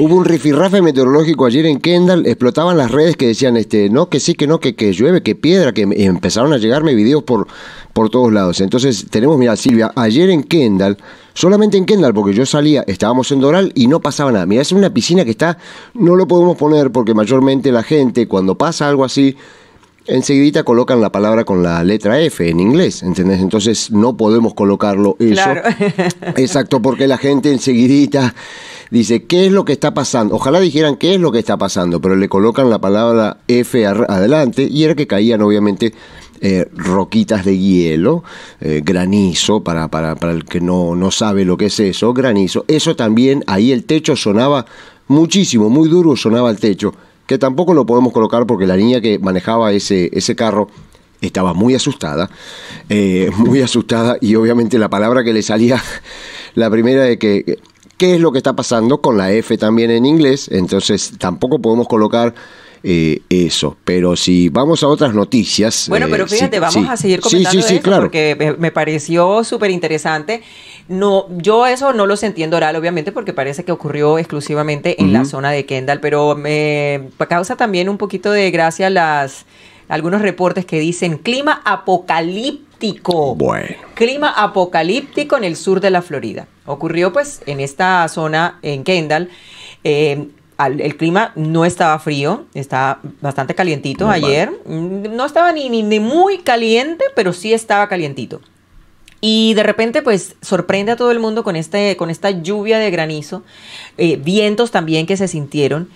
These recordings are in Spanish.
Hubo un rifirrafe meteorológico ayer en Kendall, explotaban las redes que decían, este, no, que sí, que no, que, que llueve, que piedra, que empezaron a llegarme videos por, por todos lados. Entonces tenemos, mira Silvia, ayer en Kendall, solamente en Kendall, porque yo salía, estábamos en Doral y no pasaba nada. Mira, es una piscina que está, no lo podemos poner porque mayormente la gente cuando pasa algo así Enseguida colocan la palabra con la letra F en inglés, ¿entendés? Entonces no podemos colocarlo eso. Claro. Exacto, porque la gente enseguidita dice, ¿qué es lo que está pasando? Ojalá dijeran qué es lo que está pasando, pero le colocan la palabra F adelante y era que caían obviamente eh, roquitas de hielo, eh, granizo, para, para, para, el que no, no sabe lo que es eso, granizo. Eso también, ahí el techo sonaba muchísimo, muy duro sonaba el techo que tampoco lo podemos colocar porque la niña que manejaba ese, ese carro estaba muy asustada, eh, muy asustada y obviamente la palabra que le salía, la primera de que, ¿qué es lo que está pasando con la F también en inglés? Entonces tampoco podemos colocar eh, eso. Pero si vamos a otras noticias. Bueno, pero eh, fíjate, vamos a seguir comentando porque me, pareció súper interesante. No, yo eso no lo entiendo oral obviamente, porque parece que ocurrió exclusivamente en la zona de Kendall, pero me causa también un poquito de gracia las algunos reportes que dicen clima apocalíptico. Bueno. Clima apocalíptico en el sur de la Florida. Ocurrió pues en esta zona, en Kendall. Eh, el clima no estaba frío, estaba bastante calientito ayer. Mm, no estaba ni, muy caliente, pero sí estaba calientito. Y de repente, pues, sorprende a todo el mundo con, este, con esta lluvia de granizo, eh, vientos también que se sintieron,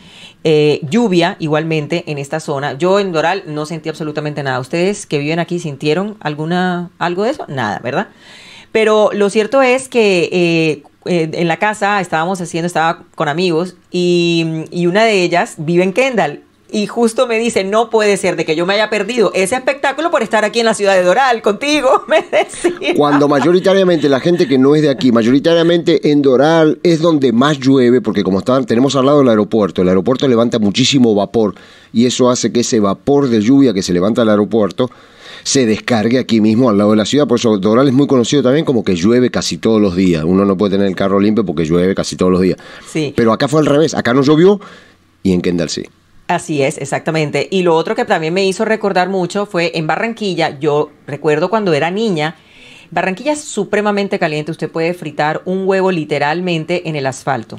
eh, lluvia igualmente en esta zona. Yo en Doral no sentí absolutamente nada. ¿Ustedes que viven aquí sintieron alguna, algo de eso? Nada, ¿verdad? Pero lo cierto es que eh, eh, en la casa, estábamos haciendo, estaba con amigos y, y una de ellas vive en Kendall y justo me dice, no puede ser de que yo me haya perdido ese espectáculo por estar aquí en la ciudad de Doral contigo, me decía. Cuando mayoritariamente la gente que no es de aquí, mayoritariamente en Doral es donde más llueve, porque como están, tenemos al lado el aeropuerto, el aeropuerto levanta muchísimo vapor y eso hace que ese vapor de lluvia que se levanta al aeropuerto se descargue aquí mismo al lado de la ciudad. Por eso Doral es muy conocido también como que llueve casi todos los días. Uno no puede tener el carro limpio porque llueve casi todos los días. Sí. Pero acá fue al revés, acá no llovió y en Kendall sí. Así es, exactamente. Y lo otro que también me hizo recordar mucho fue en Barranquilla, yo recuerdo cuando era niña, Barranquilla es supremamente caliente, usted puede fritar un huevo literalmente en el asfalto.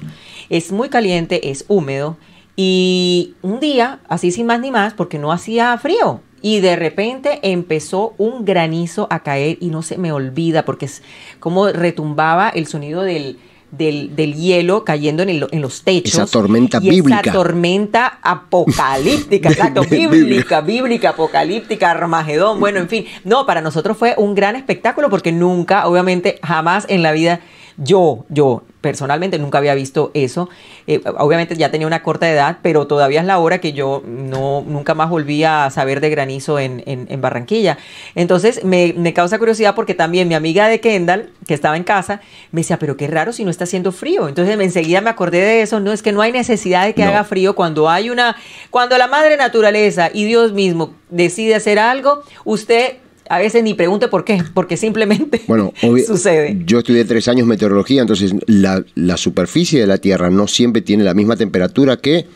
Es muy caliente, es húmedo y un día, así sin más ni más, porque no hacía frío, y de repente empezó un granizo a caer y no se me olvida porque es como retumbaba el sonido del, del, del hielo cayendo en, en, los techos. Esa tormenta bíblica. Esa tormenta apocalíptica, exacto, bíblica, bíblica, apocalíptica, Armagedón, bueno, en fin. No, para nosotros fue un gran espectáculo porque nunca, obviamente, jamás en la vida yo, yo personalmente nunca había visto eso. Eh, obviamente ya tenía una corta edad, pero todavía es la hora que yo no, nunca más volví a saber de granizo en, Barranquilla. Entonces me, causa curiosidad porque también mi amiga de Kendall, que estaba en casa, me decía, pero qué raro si no está haciendo frío. Entonces me, enseguida me acordé de eso. No, es que no hay necesidad de que haga frío cuando hay una, cuando la madre naturaleza y Dios mismo decide hacer algo, usted a veces ni pregunte por qué, porque simplemente bueno, sucede. Yo estudié tres años meteorología, entonces la, superficie de la Tierra no siempre tiene la misma temperatura que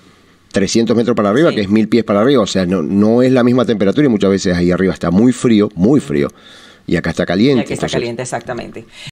300 metros para arriba, que es mil pies para arriba, o sea, no, es la misma temperatura y muchas veces ahí arriba está muy frío, muy frío. Y acá está caliente. Y acá está caliente, exactamente.